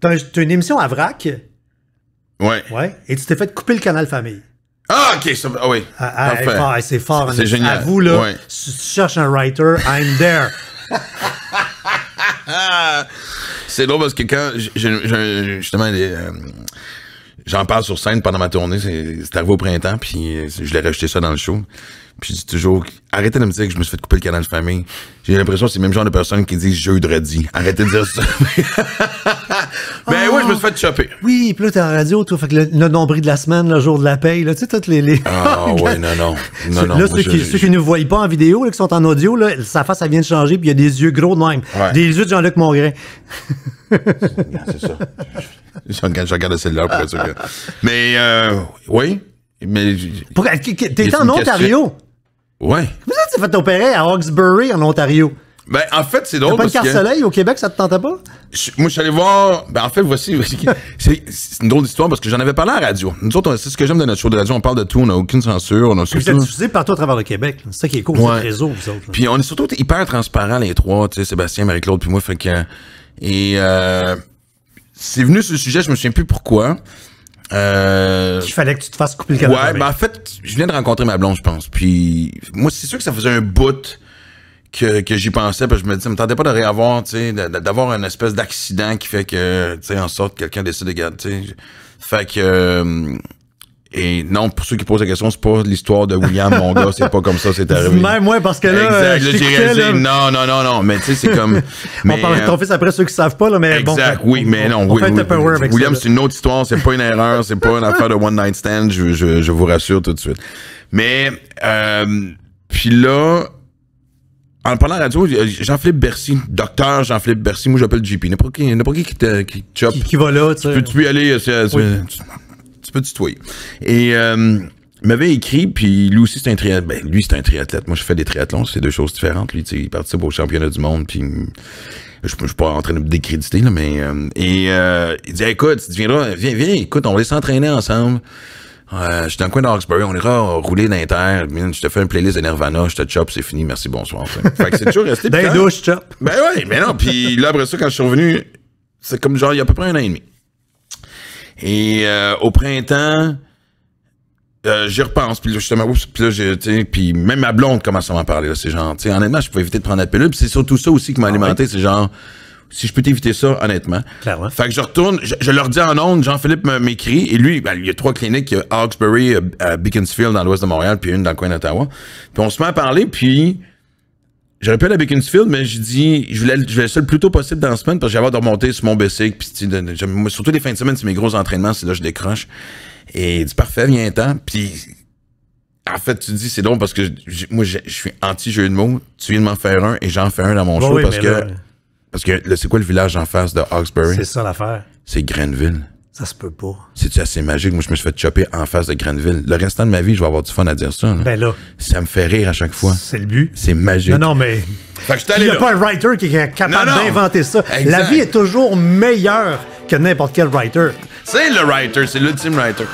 T'as une émission à vrac. Ouais. Ouais. Et tu t'es fait couper le canal famille. Ah, ok, ça, ah oui. Ah, ah c'est fort. C'est génial. À vous, là, si tu cherches un writer, I'm there. c'est drôle parce que quand, justement, euh, j'en parle sur scène pendant ma tournée, c'est arrivé au printemps, puis euh, je l'ai rajouté ça dans le show. Puis je dis toujours, arrêtez de me dire que je me suis fait couper le canal famille. J'ai l'impression que c'est le même genre de personne qui dit jeudi. Arrêtez de dire ça. ben ah. oui, je me suis fait choper. Oui, puis là, t'es en radio, toi. Fait que le, nombril de la semaine, le jour de la paye, là, tu sais, toutes les. Ah ouais, non, non. non, non là, ceux, qui, ne nous voient pas en vidéo, qui sont en audio, là, sa face, elle vient de changer, puis il y a des yeux gros de même. Des yeux de Jean-Luc Mongrain. Ah, c'est ça. Je regarde, celle-là, le cellulaire pour être sûr Mais, euh, oui. Mais. T'étais en Ontario? Oui. Comment ça, tu fait opérer à Hawkesbury, en Ontario? Ben, en fait, c'est drôle. T'as pas une soleil au Québec, ça te tentait pas? moi, je allé voir. Ben, en fait, voici. C'est une drôle d'histoire parce que j'en avais parlé à la radio. Nous autres, c'est ce que j'aime de notre show de radio. On parle de tout, on n'a aucune censure. On a Vous êtes diffusé partout à travers le Québec. C'est ça qui est cool, c'est le réseau, vous autres. Puis on est surtout hyper transparents, les trois, tu sais, Sébastien, Marie-Claude, puis moi. Fait que. Et. Euh, c'est venu sur le sujet, je me souviens plus pourquoi. Euh, Il fallait que tu te fasses couper le canapé. Ouais, ben en fait, je viens de rencontrer ma blonde, je pense. Puis moi, c'est sûr que ça faisait un bout que, que j'y pensais, parce que je me dis, me tentais pas de réavoir, tu sais d'avoir une espèce d'accident qui fait que, tu sais, en sorte que quelqu'un décide de garder, Fait que... Euh, et non, pour ceux qui posent la question, c'est pas l'histoire de William, mon gars, c'est pas comme ça, c'est arrivé. Même moi, parce que là, exact, non, non, non, non, mais tu sais, c'est comme... on parle de euh, ton fils après, ceux qui savent pas, là, mais exact, bon. Exact, oui, mais non. William, c'est une autre histoire, c'est pas une erreur, c'est pas une affaire de one night stand, je, je, je, vous rassure tout de suite. Mais, euh, puis là, en parlant de radio, euh, Jean-Philippe Bercy, docteur Jean-Philippe Bercy, moi j'appelle JP. n'y qui, pas qui, qui te qui, Qui, va là, tu sais. Tu peux y aller, euh, tu, oui. tu, tutoyer. Et euh, il m'avait écrit, puis lui aussi c'est un triathlète. Ben, lui c'est un triathlète. Moi je fais des triathlons, c'est deux choses différentes. Lui, il participe au championnat du monde, puis je ne suis pas en train de me décréditer, là, mais. et il dit écoute, tu là viens, viens, écoute, on va s'entraîner ensemble. Euh, j'étais dans le coin d'Hawksbury, on ira rouler dans les je te fais une playlist de Nirvana, je te chop, c'est fini, merci, bonsoir. fait que c'est toujours resté. ben, douche, chop. Ben oui, mais non, puis là, après ça, quand je suis revenu, c'est comme genre il y a à peu près un an et demi. Et euh, au printemps, euh, j'y repense, puis là, justement, oups, puis là, j'ai, puis même ma blonde commence à m'en parler, là, c'est genre, tu sais, honnêtement, je pouvais éviter de prendre la pilule, puis c'est surtout ça aussi qui m'a ah alimenté, c'est genre, si je peux t'éviter ça, honnêtement. Clairement. Fait que je retourne, je, leur dis en ondes, Jean-Philippe m'écrit, et lui, ben, il y a trois cliniques, il y a Hawkesbury, euh, à Beaconsfield dans l'ouest de Montréal, puis une dans le coin d'Ottawa. Puis on se met à parler, puis je rappelle à Beaconsfield, mais je dis, je vais je voulais ça le plus tôt possible dans la semaine, parce que j'avais de remonter sur mon bicycle, puis surtout les fins de semaine, c'est mes gros entraînements, c'est là que je décroche. Et il dit, parfait, viens un temps, puis en fait, tu dis, c'est drôle parce que moi, je suis anti-jeu de mots. Tu viens de m'en faire un et j'en fais un dans mon show parce que parce que c'est quoi le village en face de Hawkesbury? C'est ça l'affaire. C'est Grenville. Ça se peut pas. C'est-tu assez magique? Moi, je me suis fait choper en face de Grenville. Le restant de ma vie, je vais avoir du fun à dire ça. Ben là. Ça me fait rire à chaque fois. C'est le but. C'est magique. Non, non, mais. que je Il n'y a pas un writer qui est capable d'inventer ça. La vie est toujours meilleure que n'importe quel writer. C'est le writer, c'est l'ultime writer.